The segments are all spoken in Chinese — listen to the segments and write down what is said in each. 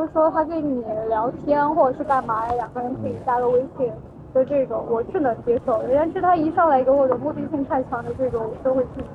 就说他跟你聊天或者是干嘛，两个人可以加个微信就这种，我是能接受。的。但是，他一上来给我的目的性太强的这种，我就会拒绝。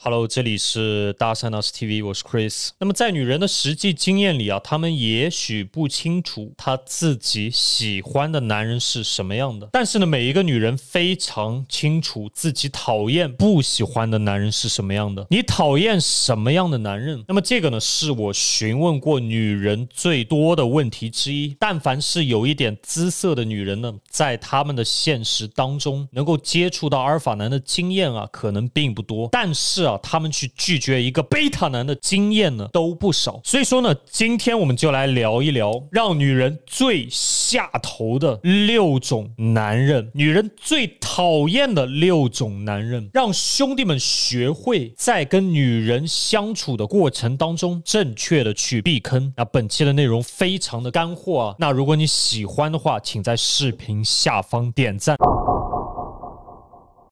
Hello，这里是大山老师 TV，我是 Chris。那么在女人的实际经验里啊，她们也许不清楚她自己喜欢的男人是什么样的，但是呢，每一个女人非常清楚自己讨厌不喜欢的男人是什么样的。你讨厌什么样的男人？那么这个呢，是我询问过女人最多的问题之一。但凡是有一点姿色的女人呢，在他们的现实当中，能够接触到阿尔法男的经验。验啊，可能并不多，但是啊，他们去拒绝一个贝塔男的经验呢，都不少。所以说呢，今天我们就来聊一聊让女人最下头的六种男人，女人最讨厌的六种男人，让兄弟们学会在跟女人相处的过程当中正确的去避坑。那本期的内容非常的干货啊，那如果你喜欢的话，请在视频下方点赞。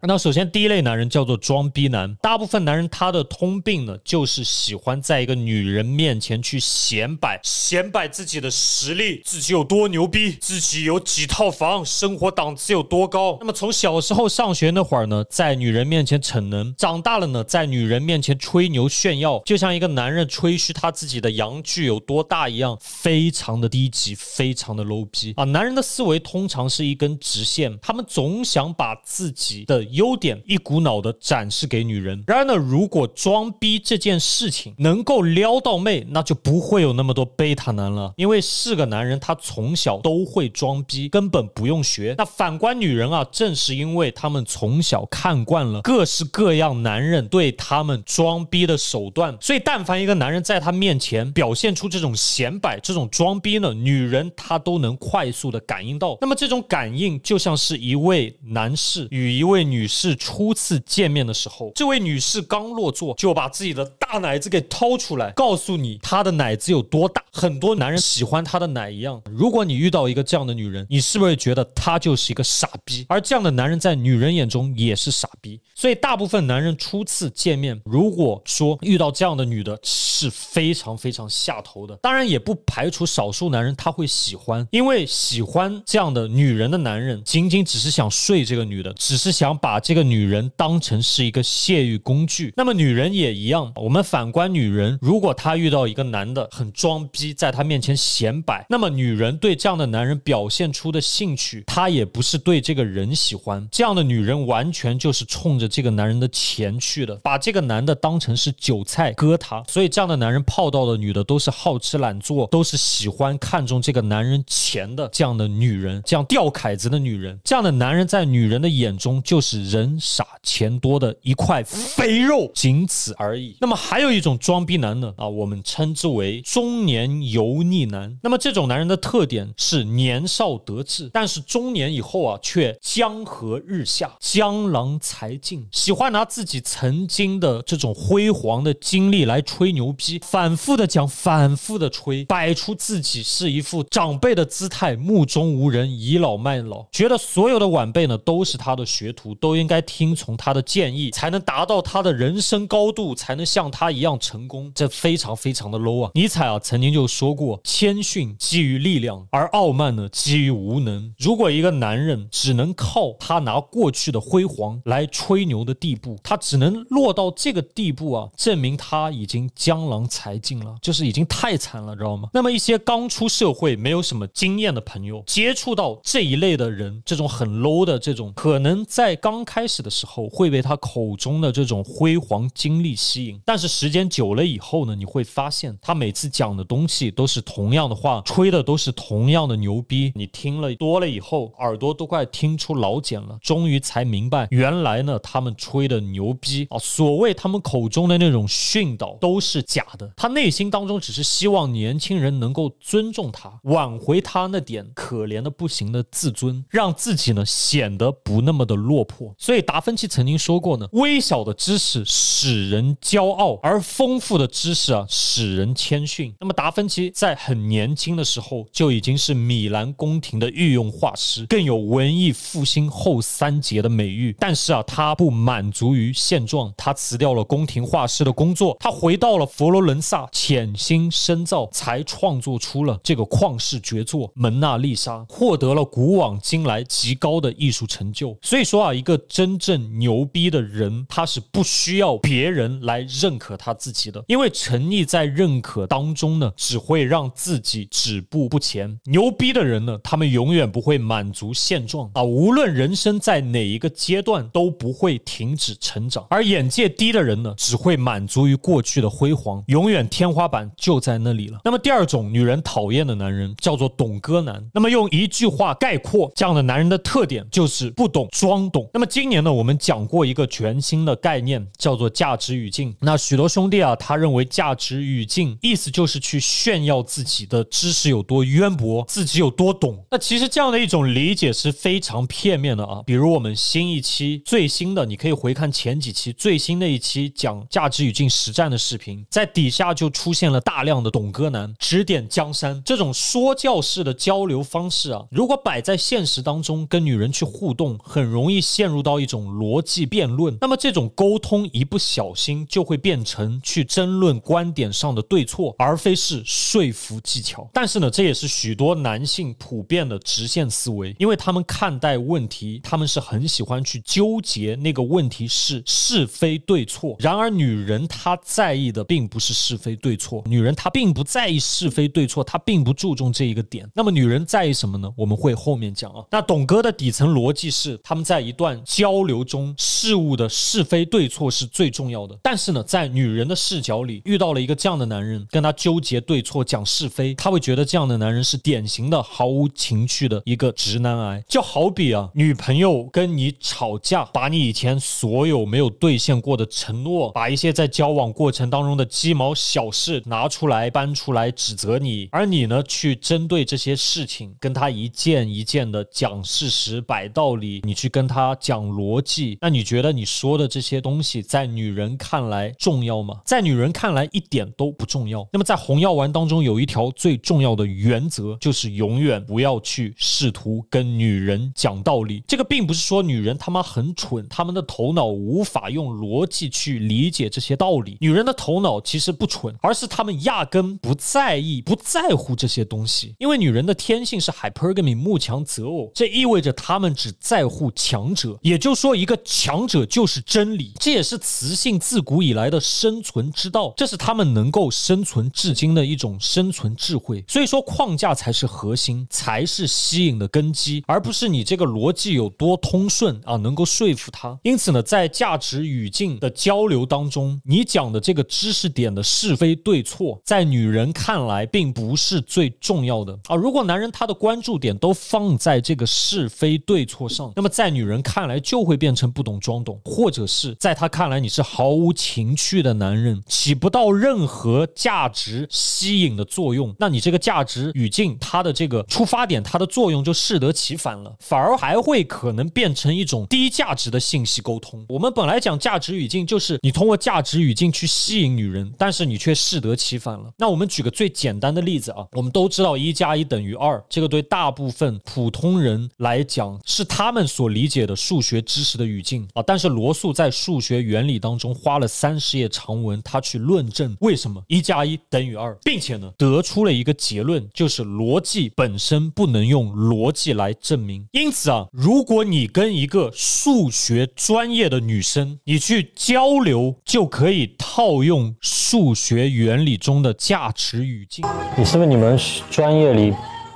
那首先，第一类男人叫做装逼男。大部分男人他的通病呢，就是喜欢在一个女人面前去显摆，显摆自己的实力，自己有多牛逼，自己有几套房，生活档次有多高。那么从小时候上学那会儿呢，在女人面前逞能；长大了呢，在女人面前吹牛炫耀，就像一个男人吹嘘他自己的阳具有多大一样，非常的低级，非常的 low 逼啊！男人的思维通常是一根直线，他们总想把自己的。优点一股脑的展示给女人。然而呢，如果装逼这件事情能够撩到妹，那就不会有那么多贝塔男了。因为是个男人，他从小都会装逼，根本不用学。那反观女人啊，正是因为他们从小看惯了各式各样男人对他们装逼的手段，所以但凡一个男人在他面前表现出这种显摆、这种装逼呢，女人她都能快速的感应到。那么这种感应就像是一位男士与一位女。女士初次见面的时候，这位女士刚落座就把自己的大奶子给掏出来，告诉你她的奶子有多大。很多男人喜欢她的奶一样，如果你遇到一个这样的女人，你是不是觉得她就是一个傻逼？而这样的男人在女人眼中也是傻逼。所以大部分男人初次见面，如果说遇到这样的女的，是非常非常下头的。当然也不排除少数男人他会喜欢，因为喜欢这样的女人的男人，仅仅只是想睡这个女的，只是想把这个女人当成是一个泄欲工具。那么女人也一样，我们反观女人，如果她遇到一个男的很装逼。在他面前显摆，那么女人对这样的男人表现出的兴趣，她也不是对这个人喜欢，这样的女人完全就是冲着这个男人的钱去的，把这个男的当成是韭菜割他，所以这样的男人泡到的女的都是好吃懒做，都是喜欢看中这个男人钱的这样的女人，这样吊凯子的女人，这样的男人在女人的眼中就是人傻钱多的一块肥肉，仅此而已。那么还有一种装逼男呢啊，我们称之为中年。油腻男，那么这种男人的特点是年少得志，但是中年以后啊却江河日下，江郎才尽，喜欢拿自己曾经的这种辉煌的经历来吹牛逼，反复的讲，反复的吹，摆出自己是一副长辈的姿态，目中无人，倚老卖老，觉得所有的晚辈呢都是他的学徒，都应该听从他的建议，才能达到他的人生高度，才能像他一样成功，这非常非常的 low 啊！尼采啊曾经就。说过，谦逊基于力量，而傲慢呢基于无能。如果一个男人只能靠他拿过去的辉煌来吹牛的地步，他只能落到这个地步啊，证明他已经江郎才尽了，就是已经太惨了，知道吗？那么一些刚出社会、没有什么经验的朋友，接触到这一类的人，这种很 low 的这种，可能在刚开始的时候会被他口中的这种辉煌经历吸引，但是时间久了以后呢，你会发现他每次讲的东西。都是同样的话，吹的都是同样的牛逼，你听了多了以后，耳朵都快听出老茧了。终于才明白，原来呢，他们吹的牛逼啊，所谓他们口中的那种训导都是假的。他内心当中只是希望年轻人能够尊重他，挽回他那点可怜的不行的自尊，让自己呢显得不那么的落魄。所以达芬奇曾经说过呢，微小的知识使人骄傲，而丰富的知识啊使人谦逊。那么达。芬奇在很年轻的时候就已经是米兰宫廷的御用画师，更有文艺复兴后三杰的美誉。但是啊，他不满足于现状，他辞掉了宫廷画师的工作，他回到了佛罗伦萨潜心深造，才创作出了这个旷世绝作《蒙娜丽莎》，获得了古往今来极高的艺术成就。所以说啊，一个真正牛逼的人，他是不需要别人来认可他自己的，因为沉溺在认可当中呢。只会让自己止步不前。牛逼的人呢，他们永远不会满足现状啊，无论人生在哪一个阶段都不会停止成长。而眼界低的人呢，只会满足于过去的辉煌，永远天花板就在那里了。那么第二种女人讨厌的男人叫做“懂哥男”。那么用一句话概括这样的男人的特点，就是不懂装懂。那么今年呢，我们讲过一个全新的概念，叫做“价值语境”。那许多兄弟啊，他认为价值语境意思就是去。炫耀自己的知识有多渊博，自己有多懂。那其实这样的一种理解是非常片面的啊。比如我们新一期最新的，你可以回看前几期最新的一期讲价值语境实战的视频，在底下就出现了大量的“懂哥男指点江山”这种说教式的交流方式啊。如果摆在现实当中跟女人去互动，很容易陷入到一种逻辑辩论。那么这种沟通一不小心就会变成去争论观点上的对错，而非是。说服技巧，但是呢，这也是许多男性普遍的直线思维，因为他们看待问题，他们是很喜欢去纠结那个问题是是非对错。然而，女人她在意的并不是是非对错，女人她并不在意是非对错，她并不注重这一个点。那么，女人在意什么呢？我们会后面讲啊。那董哥的底层逻辑是，他们在一段交流中，事物的是非对错是最重要的。但是呢，在女人的视角里，遇到了一个这样的男人，跟他纠结对。对错讲是非，他会觉得这样的男人是典型的毫无情趣的一个直男癌。就好比啊，女朋友跟你吵架，把你以前所有没有兑现过的承诺，把一些在交往过程当中的鸡毛小事拿出来搬出来指责你，而你呢，去针对这些事情跟他一件一件的讲事实、摆道理，你去跟他讲逻辑，那你觉得你说的这些东西在女人看来重要吗？在女人看来一点都不重要。那么在红药丸。当中有一条最重要的原则，就是永远不要去试图跟女人讲道理。这个并不是说女人他妈很蠢，他们的头脑无法用逻辑去理解这些道理。女人的头脑其实不蠢，而是她们压根不在意、不在乎这些东西。因为女人的天性是 hypergamy，慕强择偶，这意味着她们只在乎强者。也就是说，一个强者就是真理，这也是雌性自古以来的生存之道，这是她们能够生存至今的一。一种生存智慧，所以说框架才是核心，才是吸引的根基，而不是你这个逻辑有多通顺啊，能够说服他。因此呢，在价值语境的交流当中，你讲的这个知识点的是非对错，在女人看来并不是最重要的啊。如果男人他的关注点都放在这个是非对错上，那么在女人看来就会变成不懂装懂，或者是在他看来你是毫无情趣的男人，起不到任何价值吸。吸引的作用，那你这个价值语境，它的这个出发点，它的作用就适得其反了，反而还会可能变成一种低价值的信息沟通。我们本来讲价值语境，就是你通过价值语境去吸引女人，但是你却适得其反了。那我们举个最简单的例子啊，我们都知道一加一等于二，这个对大部分普通人来讲是他们所理解的数学知识的语境啊，但是罗素在《数学原理》当中花了三十页长文，他去论证为什么一加一等于二。并且呢，得出了一个结论，就是逻辑本身不能用逻辑来证明。因此啊，如果你跟一个数学专业的女生你去交流，就可以套用数学原理中的价值语境。你是不是你们专业里，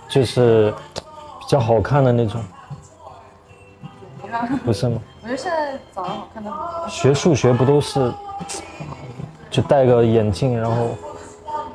就是比较好看的那种？不是吗？我觉得现在长得好看的学数学不都是，就戴个眼镜，然后。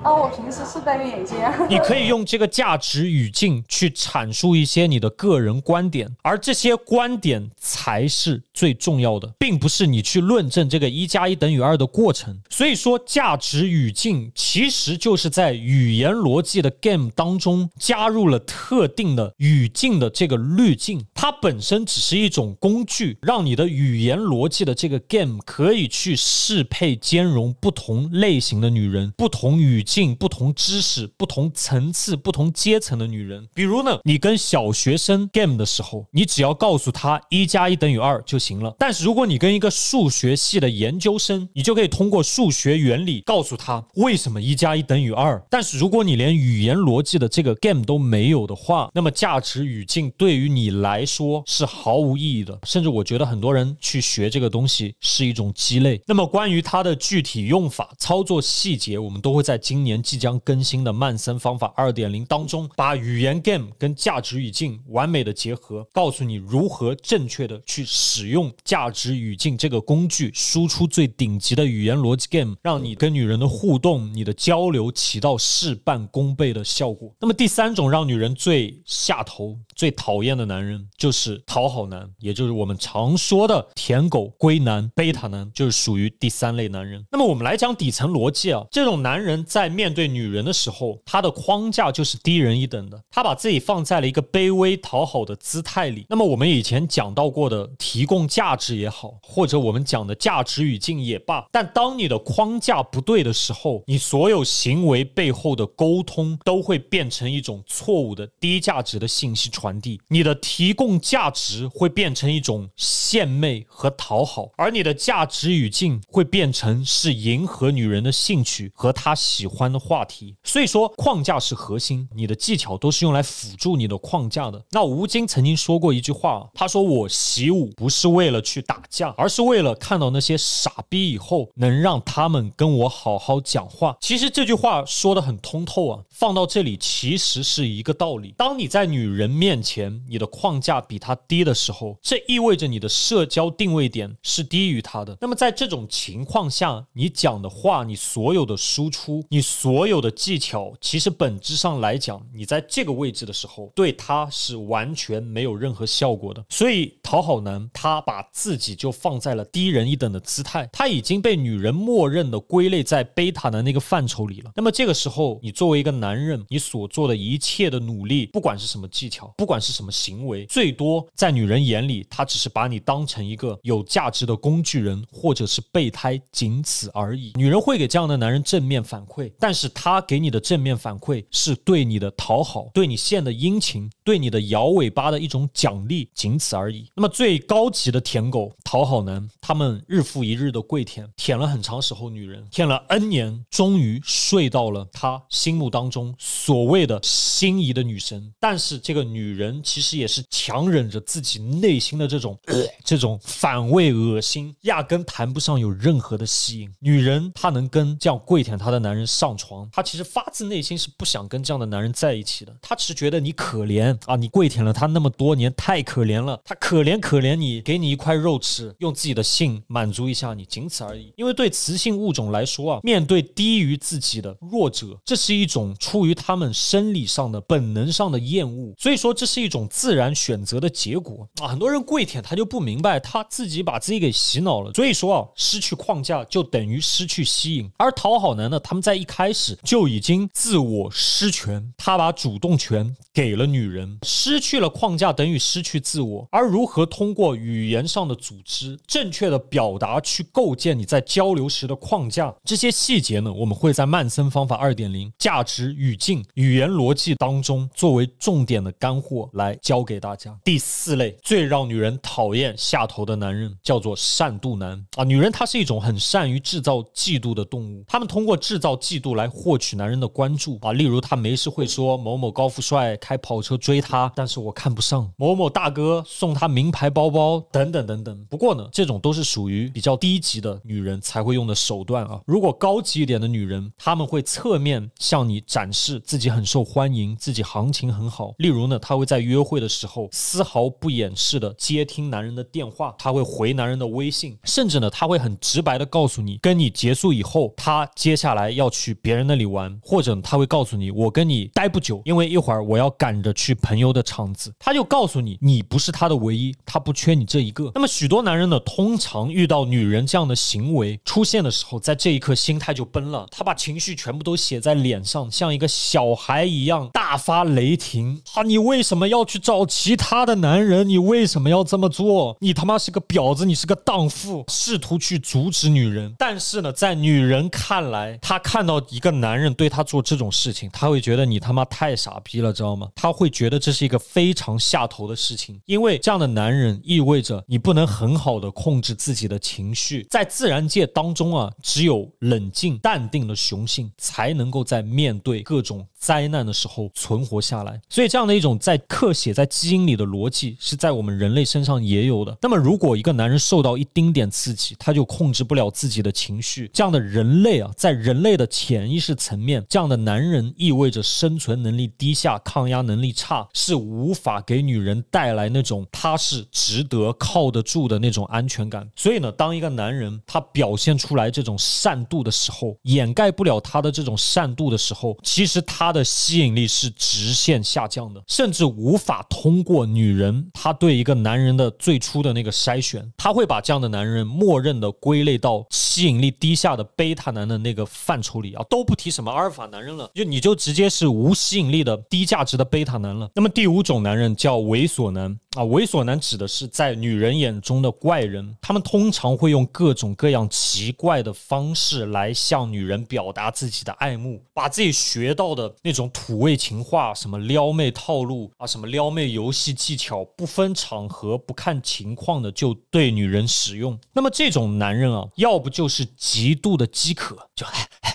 哦，我平时是戴个眼镜。你可以用这个价值语境去阐述一些你的个人观点，而这些观点才是最重要的，并不是你去论证这个一加一等于二的过程。所以说，价值语境其实就是在语言逻辑的 game 当中加入了特定的语境的这个滤镜，它本身只是一种工具，让你的语言逻辑的这个 game 可以去适配兼容不同类型的女人，不同语。境。不同知识、不同层次、不同阶层的女人，比如呢，你跟小学生 game 的时候，你只要告诉他一加一等于二就行了。但是如果你跟一个数学系的研究生，你就可以通过数学原理告诉他为什么一加一等于二。但是如果你连语言逻辑的这个 game 都没有的话，那么价值语境对于你来说是毫无意义的。甚至我觉得很多人去学这个东西是一种鸡肋。那么关于它的具体用法、操作细节，我们都会在今。年即将更新的曼森方法二点零当中，把语言 game 跟价值语境完美的结合，告诉你如何正确的去使用价值语境这个工具，输出最顶级的语言逻辑 game，让你跟女人的互动、你的交流起到事半功倍的效果。那么第三种让女人最下头、最讨厌的男人，就是讨好男，也就是我们常说的舔狗龟男、贝塔男，就是属于第三类男人。那么我们来讲底层逻辑啊，这种男人在在面对女人的时候，他的框架就是低人一等的，他把自己放在了一个卑微讨好的姿态里。那么我们以前讲到过的提供价值也好，或者我们讲的价值语境也罢，但当你的框架不对的时候，你所有行为背后的沟通都会变成一种错误的低价值的信息传递，你的提供价值会变成一种献媚和讨好，而你的价值语境会变成是迎合女人的兴趣和她喜。欢。欢的话题，所以说框架是核心，你的技巧都是用来辅助你的框架的。那吴京曾经说过一句话，他说我习武不是为了去打架，而是为了看到那些傻逼以后能让他们跟我好好讲话。其实这句话说的很通透啊，放到这里其实是一个道理。当你在女人面前，你的框架比她低的时候，这意味着你的社交定位点是低于她的。那么在这种情况下，你讲的话，你所有的输出，你所有的技巧其实本质上来讲，你在这个位置的时候，对他是完全没有任何效果的。所以讨好男他把自己就放在了低人一等的姿态，他已经被女人默认的归类在贝塔的那个范畴里了。那么这个时候，你作为一个男人，你所做的一切的努力，不管是什么技巧，不管是什么行为，最多在女人眼里，他只是把你当成一个有价值的工具人或者是备胎，仅此而已。女人会给这样的男人正面反馈。但是他给你的正面反馈是对你的讨好，对你献的殷勤，对你的摇尾巴的一种奖励，仅此而已。那么最高级的舔狗讨好男，他们日复一日的跪舔，舔了很长时候，女人舔了 N 年，终于睡到了他心目当中所谓的心仪的女神。但是这个女人其实也是强忍着自己内心的这种 这种反胃恶心，压根谈不上有任何的吸引。女人她能跟这样跪舔她的男人上。上床，他其实发自内心是不想跟这样的男人在一起的。他只是觉得你可怜啊，你跪舔了他那么多年，太可怜了，他可怜可怜你，给你一块肉吃，用自己的性满足一下你，仅此而已。因为对雌性物种来说啊，面对低于自己的弱者，这是一种出于他们生理上的本能上的厌恶。所以说这是一种自然选择的结果啊。很多人跪舔他就不明白，他自己把自己给洗脑了。所以说啊，失去框架就等于失去吸引，而讨好男的他们在一开开始就已经自我失权，他把主动权给了女人，失去了框架等于失去自我。而如何通过语言上的组织，正确的表达去构建你在交流时的框架，这些细节呢？我们会在曼森方法二点零价值语境语言逻辑当中作为重点的干货来教给大家。第四类最让女人讨厌下头的男人叫做善妒男啊，女人她是一种很善于制造嫉妒的动物，他们通过制造嫉。度来获取男人的关注啊，例如他没事会说某某高富帅开跑车追她，但是我看不上某某大哥送她名牌包包等等等等。不过呢，这种都是属于比较低级的女人才会用的手段啊。如果高级一点的女人，他们会侧面向你展示自己很受欢迎，自己行情很好。例如呢，她会在约会的时候丝毫不掩饰的接听男人的电话，她会回男人的微信，甚至呢，她会很直白的告诉你，跟你结束以后，她接下来要去。别人那里玩，或者他会告诉你，我跟你待不久，因为一会儿我要赶着去朋友的场子。他就告诉你，你不是他的唯一，他不缺你这一个。那么许多男人呢，通常遇到女人这样的行为出现的时候，在这一刻心态就崩了，他把情绪全部都写在脸上，像一个小孩一样大发雷霆啊！你为什么要去找其他的男人？你为什么要这么做？你他妈是个婊子，你是个荡妇！试图去阻止女人，但是呢，在女人看来，他看到。一个男人对他做这种事情，他会觉得你他妈太傻逼了，知道吗？他会觉得这是一个非常下头的事情，因为这样的男人意味着你不能很好的控制自己的情绪。在自然界当中啊，只有冷静淡定的雄性才能够在面对各种灾难的时候存活下来。所以这样的一种在刻写在基因里的逻辑是在我们人类身上也有的。那么如果一个男人受到一丁点刺激，他就控制不了自己的情绪，这样的人类啊，在人类的。潜意识层面，这样的男人意味着生存能力低下、抗压能力差，是无法给女人带来那种踏实、值得、靠得住的那种安全感。所以呢，当一个男人他表现出来这种善妒的时候，掩盖不了他的这种善妒的时候，其实他的吸引力是直线下降的，甚至无法通过女人她对一个男人的最初的那个筛选，他会把这样的男人默认的归类到吸引力低下的贝塔男的那个范畴里。啊，都不提什么阿尔法男人了，就你就直接是无吸引力的低价值的贝塔男了。那么第五种男人叫猥琐男啊，猥琐男指的是在女人眼中的怪人，他们通常会用各种各样奇怪的方式来向女人表达自己的爱慕，把自己学到的那种土味情话、什么撩妹套路啊、什么撩妹游戏技巧，不分场合、不看情况的就对女人使用。那么这种男人啊，要不就是极度的饥渴，就哎。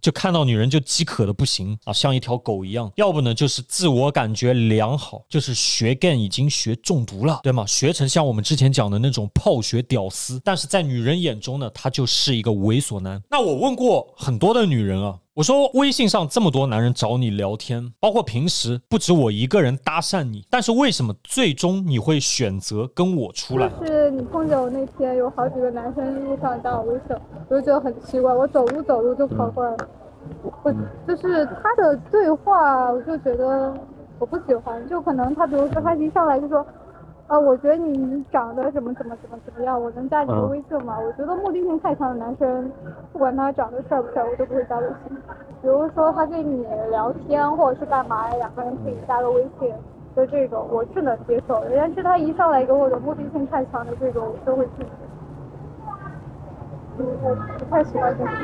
就看到女人就饥渴的不行啊，像一条狗一样；要不呢，就是自我感觉良好，就是学 g 已经学中毒了，对吗？学成像我们之前讲的那种泡学屌丝，但是在女人眼中呢，他就是一个猥琐男。那我问过很多的女人啊。我说微信上这么多男人找你聊天，包括平时不止我一个人搭讪你，但是为什么最终你会选择跟我出来？就是你碰见我那天，有好几个男生路上加我微信，我就觉得很奇怪。我走路走路就跑过来了，我就是他的对话，我就觉得我不喜欢。就可能他比如说，他一上来就说。啊，我觉得你长得怎么怎么怎么怎么样，我能加你个微信吗？我觉得目的性太强的男生，不管他长得帅不帅，我都不会加微信。比如说他跟你聊天或者是干嘛，两个人可以加个微信就这种，我是能接受。的。但是他一上来给我的目的性太强的这种，我都会拒绝。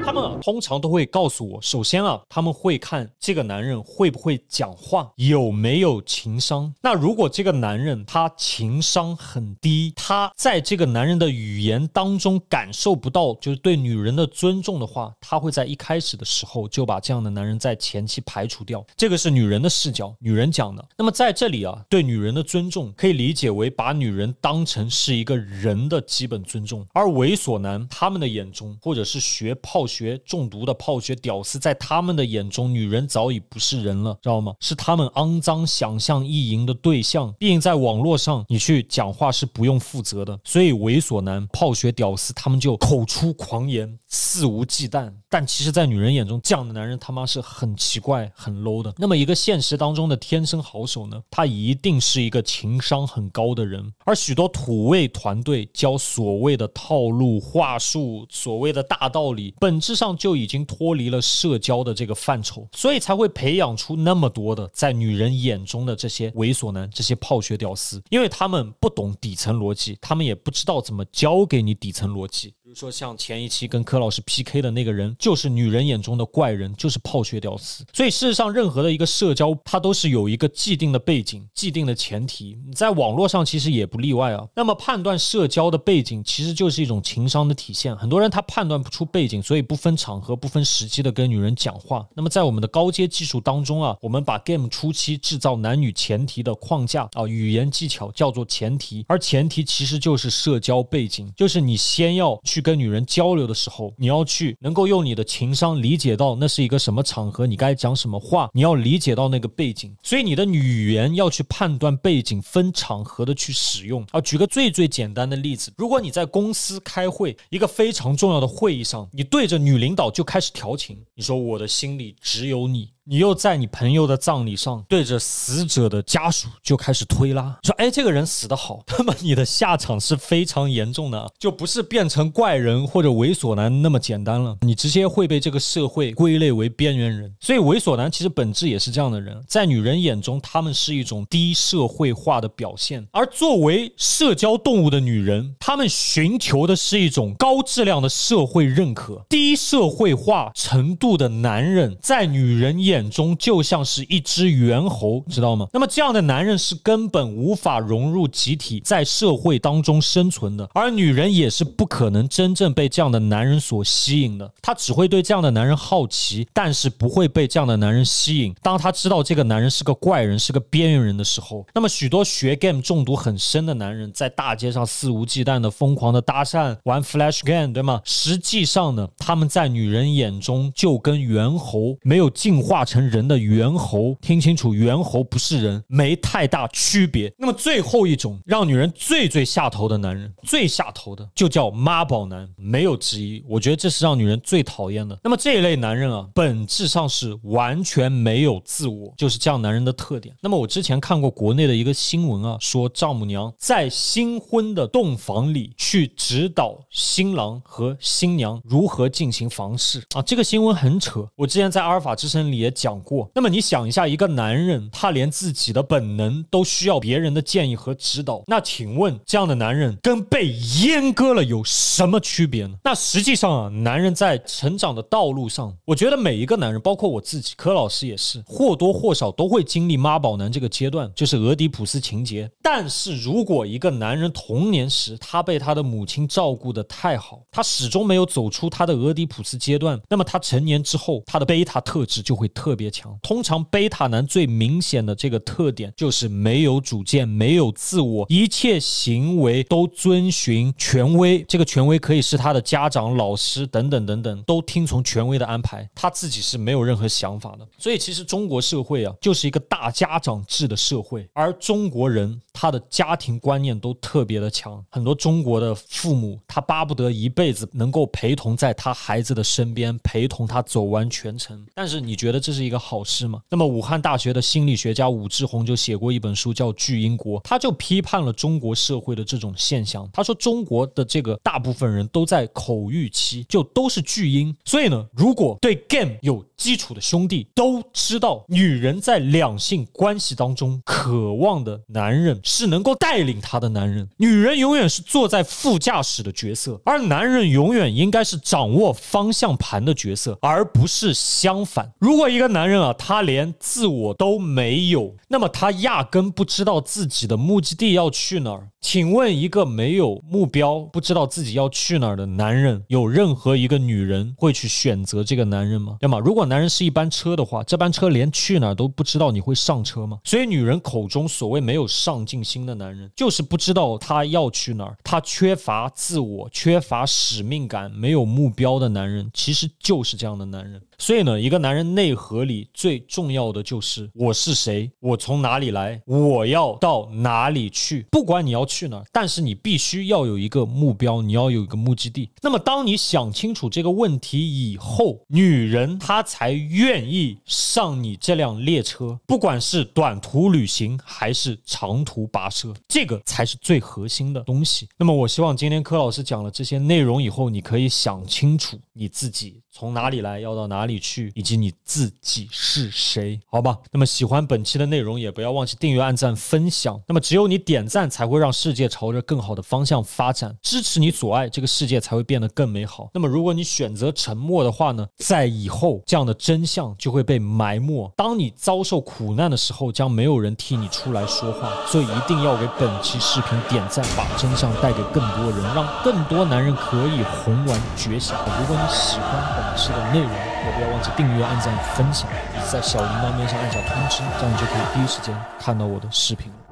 他们通常都会告诉我，首先啊，他们会看这个男人会不会讲话，有没有情商。那如果这个男人他情商很低，他在这个男人的语言当中感受不到就是对女人的尊重的话，他会在一开始的时候就把这样的男人在前期排除掉。这个是女人的视角，女人讲的。那么在这里啊，对女人的尊重可以理解为把女人当成是一个人的基本尊重，而猥琐男他们的言。中，或者是学泡学中毒的泡学屌丝，在他们的眼中，女人早已不是人了，知道吗？是他们肮脏想象意淫的对象。毕竟在网络上，你去讲话是不用负责的，所以猥琐男、泡学屌丝他们就口出狂言。肆无忌惮，但其实，在女人眼中，这样的男人他妈是很奇怪、很 low 的。那么，一个现实当中的天生好手呢？他一定是一个情商很高的人。而许多土味团队教所谓的套路话术、所谓的大道理，本质上就已经脱离了社交的这个范畴，所以才会培养出那么多的在女人眼中的这些猥琐男、这些泡学屌丝，因为他们不懂底层逻辑，他们也不知道怎么教给你底层逻辑。比如说像前一期跟柯老师 PK 的那个人，就是女人眼中的怪人，就是泡学屌丝。所以事实上，任何的一个社交，它都是有一个既定的背景、既定的前提。你在网络上其实也不例外啊。那么判断社交的背景，其实就是一种情商的体现。很多人他判断不出背景，所以不分场合、不分时机的跟女人讲话。那么在我们的高阶技术当中啊，我们把 game 初期制造男女前提的框架啊，语言技巧叫做前提，而前提其实就是社交背景，就是你先要。去跟女人交流的时候，你要去能够用你的情商理解到那是一个什么场合，你该讲什么话，你要理解到那个背景，所以你的语言要去判断背景，分场合的去使用。啊，举个最最简单的例子，如果你在公司开会，一个非常重要的会议上，你对着女领导就开始调情，你说我的心里只有你。你又在你朋友的葬礼上对着死者的家属就开始推拉，说：“哎，这个人死得好，那么你的下场是非常严重的，就不是变成怪人或者猥琐男那么简单了，你直接会被这个社会归类为边缘人。所以猥琐男其实本质也是这样的人，在女人眼中，他们是一种低社会化的表现。而作为社交动物的女人，他们寻求的是一种高质量的社会认可。低社会化程度的男人在女人眼。眼中就像是一只猿猴，知道吗？那么这样的男人是根本无法融入集体，在社会当中生存的，而女人也是不可能真正被这样的男人所吸引的。她只会对这样的男人好奇，但是不会被这样的男人吸引。当她知道这个男人是个怪人，是个边缘人的时候，那么许多学 game 中毒很深的男人，在大街上肆无忌惮的疯狂的搭讪，玩 flash game，对吗？实际上呢，他们在女人眼中就跟猿猴没有进化。成人的猿猴，听清楚，猿猴不是人，没太大区别。那么最后一种让女人最最下头的男人，最下头的就叫妈宝男，没有之一。我觉得这是让女人最讨厌的。那么这一类男人啊，本质上是完全没有自我，就是这样男人的特点。那么我之前看过国内的一个新闻啊，说丈母娘在新婚的洞房里去指导新郎和新娘如何进行房事啊，这个新闻很扯。我之前在阿尔法之声里也。讲过，那么你想一下，一个男人他连自己的本能都需要别人的建议和指导，那请问这样的男人跟被阉割了有什么区别呢？那实际上啊，男人在成长的道路上，我觉得每一个男人，包括我自己，柯老师也是，或多或少都会经历妈宝男这个阶段，就是俄狄浦斯情节。但是如果一个男人童年时他被他的母亲照顾得太好，他始终没有走出他的俄狄浦斯阶段，那么他成年之后他的贝塔特质就会特。特别强。通常，贝塔男最明显的这个特点就是没有主见，没有自我，一切行为都遵循权威。这个权威可以是他的家长、老师等等等等，都听从权威的安排。他自己是没有任何想法的。所以，其实中国社会啊，就是一个大家长制的社会，而中国人。他的家庭观念都特别的强，很多中国的父母，他巴不得一辈子能够陪同在他孩子的身边，陪同他走完全程。但是你觉得这是一个好事吗？那么武汉大学的心理学家武志红就写过一本书叫《巨婴国》，他就批判了中国社会的这种现象。他说中国的这个大部分人都在口欲期，就都是巨婴。所以呢，如果对 game 有基础的兄弟都知道，女人在两性关系当中渴望的男人是能够带领她的男人。女人永远是坐在副驾驶的角色，而男人永远应该是掌握方向盘的角色，而不是相反。如果一个男人啊，他连自我都没有，那么他压根不知道自己的目的地要去哪儿。请问一个没有目标、不知道自己要去哪儿的男人，有任何一个女人会去选择这个男人吗？对吗？如果男人是一班车的话，这班车连去哪儿都不知道，你会上车吗？所以，女人口中所谓没有上进心的男人，就是不知道他要去哪儿，他缺乏自我，缺乏使命感，没有目标的男人，其实就是这样的男人。所以呢，一个男人内核里最重要的就是我是谁，我从哪里来，我要到哪里去。不管你要去哪，但是你必须要有一个目标，你要有一个目的地。那么，当你想清楚这个问题以后，女人她才愿意上你这辆列车，不管是短途旅行还是长途跋涉，这个才是最核心的东西。那么，我希望今天柯老师讲了这些内容以后，你可以想清楚你自己。从哪里来，要到哪里去，以及你自己是谁？好吧，那么喜欢本期的内容，也不要忘记订阅、按赞、分享。那么只有你点赞，才会让世界朝着更好的方向发展。支持你，阻碍这个世界才会变得更美好。那么如果你选择沉默的话呢，在以后这样的真相就会被埋没。当你遭受苦难的时候，将没有人替你出来说话。所以一定要给本期视频点赞，把真相带给更多人，让更多男人可以红完觉醒。如果你喜欢，是的内容，也不要忘记订阅、按赞、分享，在小铃铛边上按下通知，这样你就可以第一时间看到我的视频了。